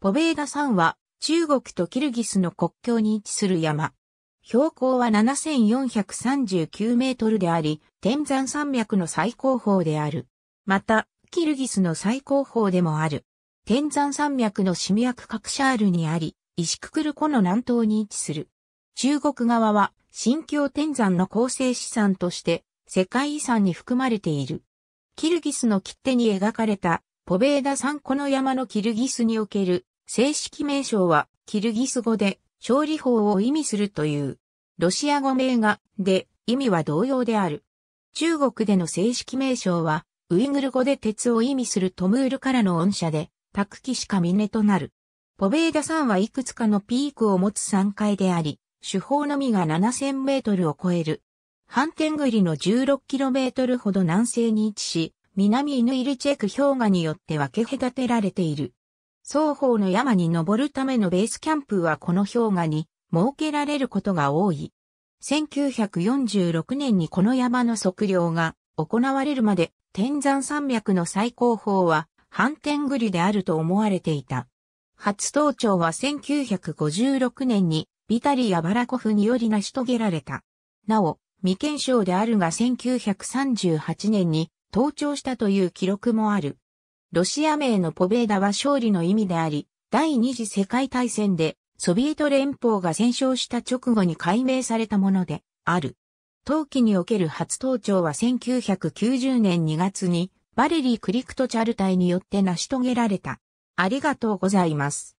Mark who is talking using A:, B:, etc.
A: ポベーダ山は中国とキルギスの国境に位置する山。標高は7439メートルであり、天山山脈の最高峰である。また、キルギスの最高峰でもある。天山山脈のシミヤクカクシャールにあり、石ククル湖の南東に位置する。中国側は、新疆天山の構成資産として、世界遺産に含まれている。キルギスの切手に描かれた、ポベーダ山この山のキルギスにおける正式名称は、キルギス語で、勝利法を意味するという。ロシア語名が、で、意味は同様である。中国での正式名称は、ウイグル語で鉄を意味するトムールからの音赦で、タクキシカミネとなる。ポベーダ山はいくつかのピークを持つ山階であり、主法のみが7000メートルを超える。ハンテングリの1 6トルほど南西に位置し、南イヌイルチェク氷河によって分け隔てられている。双方の山に登るためのベースキャンプはこの氷河に設けられることが多い。1946年にこの山の測量が行われるまで天山山脈の最高峰は反転ぐりであると思われていた。初登頂は1956年にビタリ・ヤバラコフにより成し遂げられた。なお、未検証であるが1938年に登頂したという記録もある。ロシア名のポベーダは勝利の意味であり、第二次世界大戦でソビエト連邦が戦勝した直後に改名されたものである。冬季における初登頂は1990年2月にバレリー・クリクトチャル隊によって成し遂げられた。ありがとうございま
B: す。